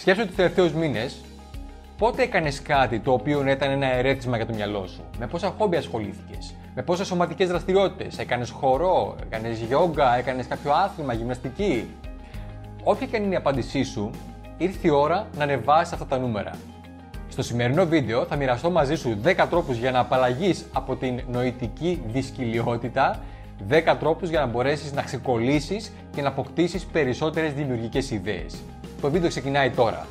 Σκέψου τους τελευταίους μήνες, πότε έκανες κάτι το οποίο ήταν ένα ερέτημα για το μυαλό σου. Με πόσα χόμπι ασχολήθηκες, με πόσε σωματικές δραστηριότητες. Έκανες χορό, έκανες γιόγκα, έκανες κάποιο άθλημα, γυμναστική. Όποια και αν είναι η απάντησή σου, ήρθε η ώρα να ανεβάσεις αυτά τα νούμερα. Στο σημερινό βίντεο θα μοιραστώ μαζί σου 10 τρόπους για να απαλλαγείς από την νοητική δυσκυλιότητα 10 τρόπους για να μπορέσεις να ξεκολλήσεις και να αποκτήσεις περισσότερες δημιουργικές ιδέες. Το βίντεο ξεκινάει τώρα.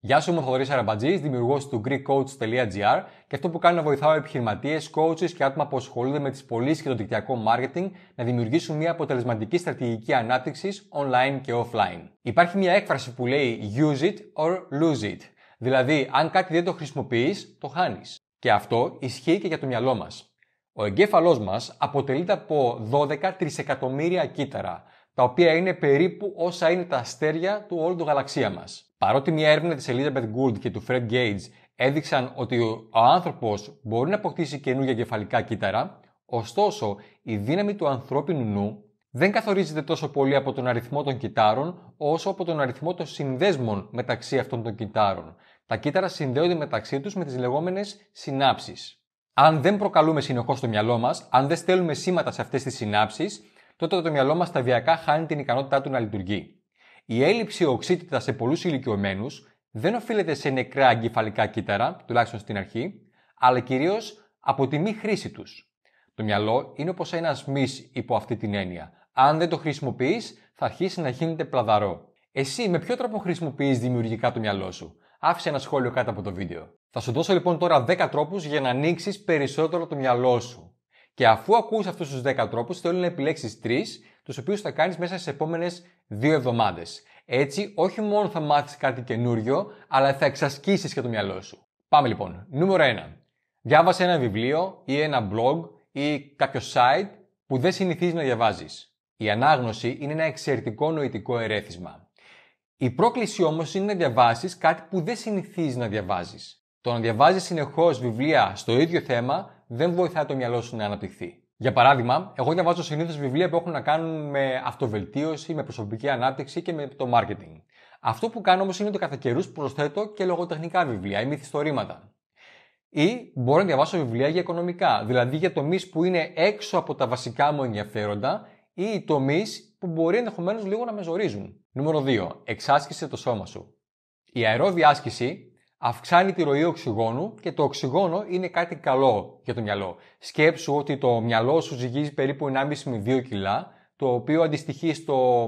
Γεια σου, είμαι ο Θοδωρής Αραμπατζής, δημιουργός του GreekCoach.gr και αυτό που κάνω να βοηθάω επιχειρηματίες, coaches και άτομα που ασχολούνται με τις πωλήσεις και το δικτυακό marketing να δημιουργήσουν μια αποτελεσματική στρατηγική ανάπτυξη online και offline. Υπάρχει μια έκφραση που λέει use it or lose it. Δηλαδή, αν κάτι δεν το χρησιμοποιείς, το χάνεις. Και αυτό ισχύει και για το μυαλό μας. Ο εγκέφαλός μας αποτελείται από 12 τρισεκατομμύρια κύτταρα, τα οποία είναι περίπου όσα είναι τα αστέρια του όλου του γαλαξία μας. Παρότι μια έρευνα της Elizabeth Gould και του Fred Gage έδειξαν ότι ο άνθρωπος μπορεί να αποκτήσει καινούργια κεφαλικά κύτταρα, ωστόσο η δύναμη του ανθρώπινου νου δεν καθορίζεται τόσο πολύ από τον αριθμό των κυτάρων, όσο από τον αριθμό των συνδέσμων μεταξύ αυτών των κυτάρων. Τα κύτταρα συνδέονται μεταξύ τους με τις λεγόμενες συνάψεις αν δεν προκαλούμε συνεχώς το μυαλό μας, αν δεν στέλνουμε σήματα σε αυτές τις συνάψεις, τότε το μυαλό μας σταδιακά χάνει την ικανότητά του να λειτουργεί. Η έλλειψη οξύτητας σε πολλούς ηλικιωμένους δεν οφείλεται σε νεκρά εγκεφαλικά κύτταρα, τουλάχιστον στην αρχή, αλλά κυρίως από τη μη χρήση τους. Το μυαλό είναι όπως ένας μη υπό αυτή την έννοια. Αν δεν το χρησιμοποιείς, θα αρχίσει να γίνεται πλαδαρό. Εσύ με ποιο τρόπο χρησιμοποιείς δημιουργικά το μυαλό σου άφησε ένα σχόλιο κάτω από το βίντεο. Θα σου δώσω λοιπόν τώρα 10 τρόπους για να ανοίξεις περισσότερο το μυαλό σου. Και αφού ακούσει αυτούς τους 10 τρόπους, θέλω να επιλέξεις 3, τους οποίους θα κάνεις μέσα στις επόμενες 2 εβδομάδες. Έτσι, όχι μόνο θα μάθεις κάτι καινούριο, αλλά θα εξασκήσεις και το μυαλό σου. Πάμε λοιπόν. Νούμερο 1. Διάβασε ένα βιβλίο ή ένα blog ή κάποιο site που δεν συνηθίζεις να διαβάζεις. Η ανάγνωση είναι ένα εξαιρετικό νοητικό ερέθισμα. Η πρόκληση όμως είναι να διαβάσεις κάτι που δεν συνηθίζεις να διαβάζεις. Το να διαβάζεις συνεχώς βιβλία στο ίδιο θέμα δεν βοηθάει το μυαλό σου να αναπτυχθεί. Για παράδειγμα, εγώ διαβάζω συνήθως βιβλία που έχουν να κάνουν με αυτοβελτίωση, με προσωπική ανάπτυξη και με το marketing. Αυτό που κάνω όμως είναι ότι κατά καιρούς προσθέτω και λογοτεχνικά βιβλία ή μυθιστορήματα. Ή μπορώ να διαβάσω βιβλία για οικονομικά, δηλαδή για τομείς που είναι έξω από τα βασικά μου ενδιαφέροντα ή τομείς που μπορεί ενδεχομένως λίγο να με ζορίζουν. Νούμερο 2. Εξάσκησε το σώμα σου. Η αερόβια άσκηση αυξάνει τη ροή οξυγόνου και το οξυγόνο είναι κάτι καλό για το μυαλό. Σκέψου ότι το μυαλό σου ζυγίζει περίπου 1,5 με 2 κιλά, το οποίο αντιστοιχεί στο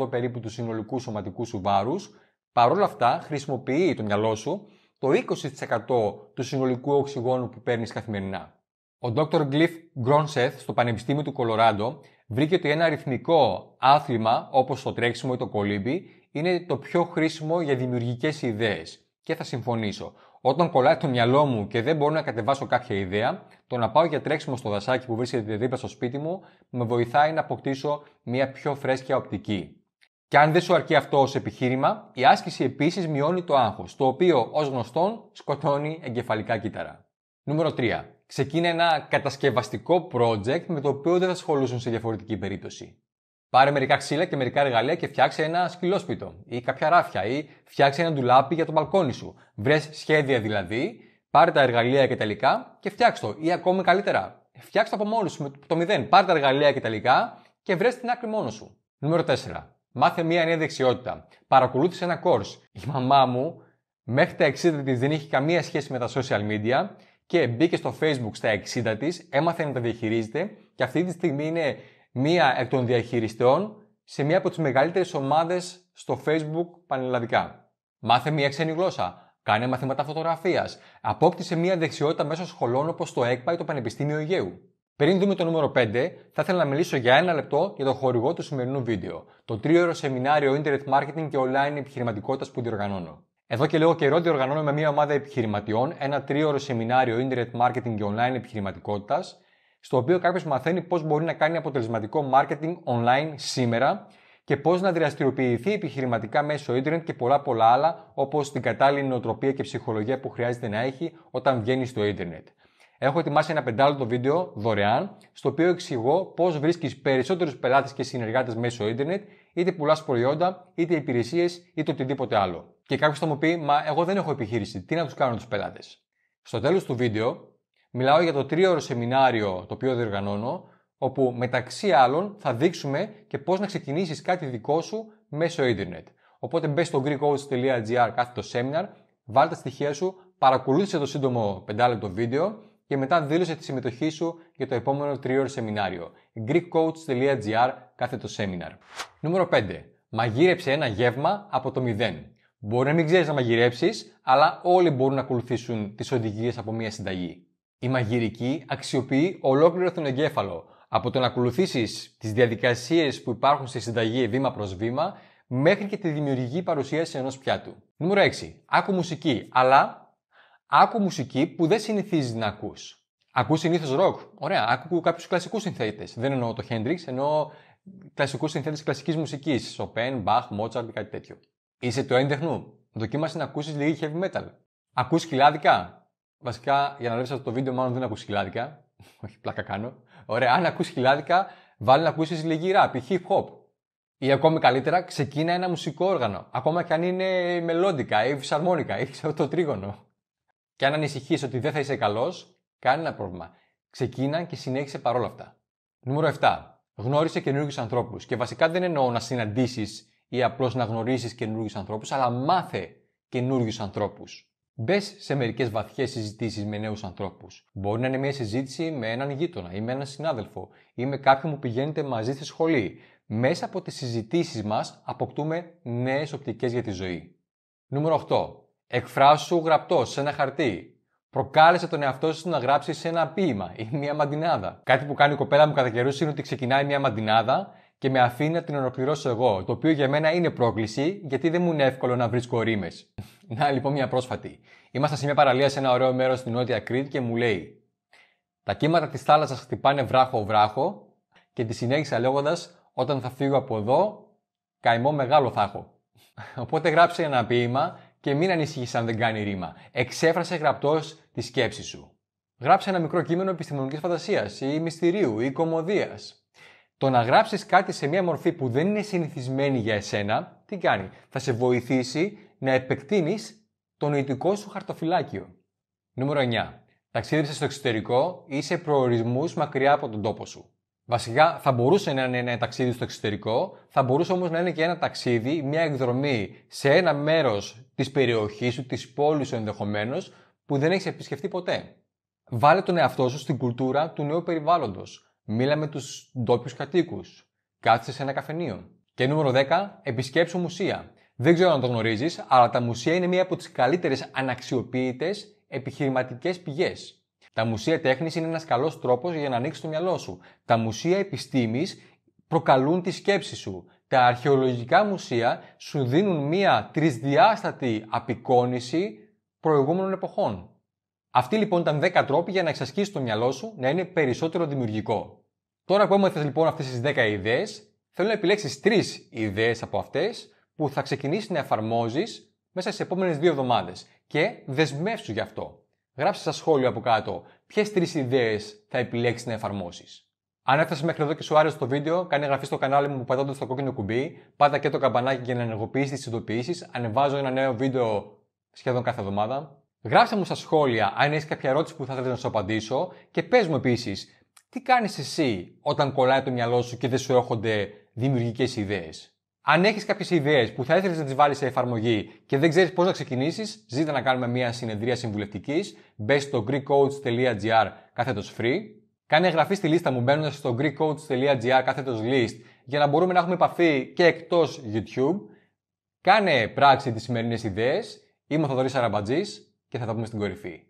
2% περίπου του συνολικού σωματικού σου βάρους. Παρ' όλα αυτά χρησιμοποιεί το μυαλό σου το 20% του συνολικού οξυγόνου που παίρνεις καθημερινά. Ο Dr. Γκλιφ Γκρόνσεθ στο Πανεπιστήμιο του Κολοράντο βρήκε ότι ένα αριθμικό άθλημα όπως το τρέξιμο ή το κολύμπι είναι το πιο χρήσιμο για δημιουργικές ιδέες. Και θα συμφωνήσω. Όταν κολλάει το μυαλό μου και δεν μπορώ να κατεβάσω κάποια ιδέα, το να πάω για τρέξιμο στο δασάκι που βρίσκεται δίπλα στο σπίτι μου με βοηθάει να αποκτήσω μια πιο φρέσκια οπτική. Και αν δεν σου αρκεί αυτό ως επιχείρημα, η άσκηση επίσης μειώνει το άγχος, το οποίο ως γνωστόν σκοτώνει εγκεφαλικά κύτταρα. Νούμερο 3 ξεκίνα ένα κατασκευαστικό project με το οποίο δεν θα ασχολούσουν σε διαφορετική περίπτωση. Πάρε μερικά ξύλα και μερικά εργαλεία και φτιάξε ένα σκυλόσπιτο ή κάποια ράφια ή φτιάξε ένα ντουλάπι για το μπαλκόνι σου. Βρες σχέδια δηλαδή, πάρε τα εργαλεία και τα λοιπά και φτιάξ' το. Ή ακόμη καλύτερα, φτιάξε το από μόνος σου με το μηδέν. Πάρε τα εργαλεία και τα λοιπά και βρες την άκρη μόνος σου. Νούμερο 4. Μάθε μία νέα δεξιότητα. Παρακολούθησε ένα course. Η μαμά μου μέχρι τα 60 της δεν είχε καμία σχέση με τα social media και μπήκε στο Facebook στα 60 της, έμαθε να τα διαχειρίζεται και αυτή τη στιγμή είναι μία εκ των διαχειριστών σε μία από τις μεγαλύτερες ομάδες στο Facebook πανελλαδικά. Μάθε μία ξένη γλώσσα, κάνε μαθήματα φωτογραφίας, απόκτησε μία δεξιότητα μέσω σχολών όπως το ΕΚΠΑ ή το Πανεπιστήμιο Αιγαίου. Πριν δούμε το νούμερο 5, θα ήθελα να μιλήσω για ένα λεπτό για το χορηγό του σημερινού βίντεο, το τρίωρο σεμινάριο Internet Marketing και Online Επιχειρηματικότητας που διοργανώνω. Εδώ και λίγο καιρό διοργανώνω με μια ομάδα επιχειρηματιών ένα τρίωρο σεμινάριο Internet Marketing και Online Επιχειρηματικότητας, στο οποίο κάποιος μαθαίνει πώς μπορεί να κάνει αποτελεσματικό marketing online σήμερα και πώς να δραστηριοποιηθεί επιχειρηματικά μέσω Internet και πολλά πολλά άλλα, όπως την κατάλληλη νοοτροπία και ψυχολογία που χρειάζεται να έχει όταν βγαίνει στο Internet. Έχω ετοιμάσει ένα πεντάλεπτο βίντεο δωρεάν, στο οποίο εξηγώ πώς βρίσκεις περισσότερους πελάτες και συνεργάτες μέσω Internet είτε πουλάς προϊόντα, είτε υπηρεσίες, είτε οτιδήποτε άλλο. Και κάποιος θα μου πει, Μα εγώ δεν έχω επιχείρηση, τι να τους κάνω τους πελάτες. Στο τέλος του βίντεο, μιλάω για το τρίωρο σεμινάριο το οποίο διοργανώνω, όπου μεταξύ άλλων θα δείξουμε και πώς να ξεκινήσεις κάτι δικό σου μέσω ίντερνετ. Οπότε μπες στο GreekCoach.gr κάθετο σεμινάρ, βάλτε τα στοιχεία σου, παρακολούθησε το σύντομο 5 λεπτό βίντεο και μετά δήλωσε τη συμμετοχή σου για το επόμενο τριώρο σεμινάριο. GreekCoach.gr κάθε το σεμινάρ. Νούμερο 5. Μαγείρεψε ένα γεύμα από το μηδέν. Μπορεί να μην ξέρεις να μαγειρέψεις, αλλά όλοι μπορούν να ακολουθήσουν τις οδηγίες από μια συνταγή. Η μαγειρική αξιοποιεί ολόκληρο τον εγκέφαλο. Από το να ακολουθήσεις τις διαδικασίες που υπάρχουν στη συνταγή βήμα προς βήμα, μέχρι και τη δημιουργική παρουσίαση ενός πιάτου. Νούμερο 6. Άκου μουσική, αλλά άκου μουσική που δεν συνηθίζεις να ακούς. Ακούς συνήθως ροκ. Ωραία, άκου κάποιους κλασικούς συνθέτες. Δεν εννοώ το Hendrix, εννοώ κλασικούς συνθέτες κλασικής μουσικής. Σοπέν, Μπαχ, Μότσαρτ, κάτι τέτοιο. Είσαι του έντεχνου. Δοκίμασε να ακούσεις λίγη heavy metal. Ακούς χιλάδικα. Βασικά, για να βλέπεις αυτό το βίντεο, μάλλον δεν ακούς χιλάδικα. Όχι, πλάκα κάνω. Ωραία, αν ακούς χιλάδικα, βάλει να ακούσεις λίγη rap ή hip hop. Ή ακόμη καλύτερα, ξεκίνα ένα μουσικό όργανο. Ακόμα και αν είναι μελόντικα ή φυσαρμόνικα ή ξέρω το τρίγωνο. Και αν ανησυχείς ότι δεν θα είσαι καλός, ένα πρόβλημα. Ξεκίνα και συνέχισε παρόλα αυτά. Νούμερο 7. Γνώρισε καινούργιους ανθρώπους. Και βασικά δεν εννοώ να συναντήσεις ή απλώς να γνωρίσεις καινούργιους ανθρώπους, αλλά μάθε καινούριου ανθρώπους. Μπες σε μερικές βαθιές συζητήσεις με νέους ανθρώπους. Μπορεί να είναι μια συζήτηση με έναν γείτονα ή με έναν συνάδελφο ή με κάποιον που πηγαίνετε μαζί στη σχολή. Μέσα από τις συζητήσεις μας αποκτούμε νέες οπτικές για τη ζωή. Νούμερο 8. Εκφράσου γραπτός σε ένα χαρτί. Προκάλεσε τον εαυτό σου να γράψεις σε ένα ποίημα ή μια μαντινάδα. Κάτι που κάνει η κοπέλα μου κατά καιρούς είναι ότι ξεκινάει μια μαντινάδα και με αφήνει να την ολοκληρώσω εγώ. Το οποίο για μένα είναι πρόκληση, γιατί δεν μου είναι εύκολο να βρίσκω ρήμες. να λοιπόν μια πρόσφατη. Είμαστε σε μια παραλία σε ένα ωραίο μέρος στην Νότια Κρήτη και μου λέει: Τα κύματα της θάλασσας χτυπάνε βράχο-βράχο και τη συνέχισα λέγοντας: Όταν θα φύγω από εδώ, καημό μεγάλο θα έχω. Οπότε γράψε ένα ποίημα και μην ανησυχείς αν δεν κάνει ρήμα. Εξέφρασε γραπτός τη σκέψη σου. Γράψε ένα μικρό κείμενο επιστημονικής φαντασίας ή μυστηρίου ή κομμωδίας. Το να γράψεις κάτι σε μια μορφή που δεν είναι συνηθισμένη για εσένα, τι κάνει. Θα σε βοηθήσει να επεκτείνεις το νοητικό σου χαρτοφυλάκιο. Νούμερο 9. Ταξίδεψε στο εξωτερικό ή σε προορισμούς μακριά από τον τόπο σου. Βασικά θα μπορούσε να είναι ένα ταξίδι στο εξωτερικό, θα μπορούσε όμως να είναι και ένα ταξίδι, μια εκδρομή σε ένα μέρος της περιοχής σου, της πόλης σου ενδεχομένως, που δεν έχεις επισκεφτεί ποτέ. Βάλε τον εαυτό σου στην κουλτούρα του νέου περιβάλλοντος. Μίλα με τους ντόπιους κατοίκους. Κάτσε σε ένα καφενείο. Και νούμερο 10, επισκέψου μουσεία. Δεν ξέρω αν το γνωρίζεις, αλλά τα μουσεία είναι μία από τις καλύτερες αναξιοποιητές επιχειρηματικές πηγές. Τα μουσεία τέχνης είναι ένας καλός τρόπος για να ανοίξεις το μυαλό σου. Τα μουσεία επιστήμης προκαλούν τη σκέψη σου. Τα αρχαιολογικά μουσεία σου δίνουν μία τρισδιάστατη απεικόνηση προηγούμενων εποχών. Αυτοί λοιπόν ήταν 10 τρόποι για να εξασκήσεις το μυαλό σου να είναι περισσότερο δημιουργικό. Τώρα που έμαθες λοιπόν αυτές τις 10 ιδέες, θέλω να επιλέξεις 3 ιδέες από αυτές που θα ξεκινήσεις να εφαρμόζεις μέσα στις επόμενες 2 εβδομάδες και δεσμεύσου γι' αυτό. Γράψε στα σχόλια από κάτω ποιες τρεις ιδέες θα επιλέξεις να εφαρμόσεις. Αν έφτασες μέχρι εδώ και σου άρεσε το βίντεο, κάνε εγγραφή στο κανάλι μου πατώντας το κόκκινο κουμπί, πάτα και το καμπανάκι για να ενεργοποιήσεις τις ειδοποιήσεις. Ανεβάζω ένα νέο βίντεο σχεδόν κάθε εβδομάδα. Γράψε μου στα σχόλια αν έχεις κάποια ερώτηση που θα θες να σου απαντήσω και πες μου επίσης τι κάνεις εσύ όταν κολλάει το μυαλό σου και δεν σου έρχονται δημιουργικές ιδέες. Αν έχεις κάποιες ιδέες που θα ήθελες να τις βάλεις σε εφαρμογή και δεν ξέρεις πώς να ξεκινήσεις, ζήτα να κάνουμε μια συνεδρία συμβουλευτικής. Μπε στο GreekCoach.gr κάθετος free. Κάνε εγγραφή στη λίστα μου μπαίνοντας στο GreekCoach.gr καθέτος list για να μπορούμε να έχουμε επαφή και εκτός YouTube. Κάνε πράξη τις σημερινές ιδέες. Είμαι ο Θοδωρής Αραμπατζής και θα τα πούμε στην κορυφή.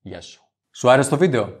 Γεια σου. Σου άρεσε το βίντεο?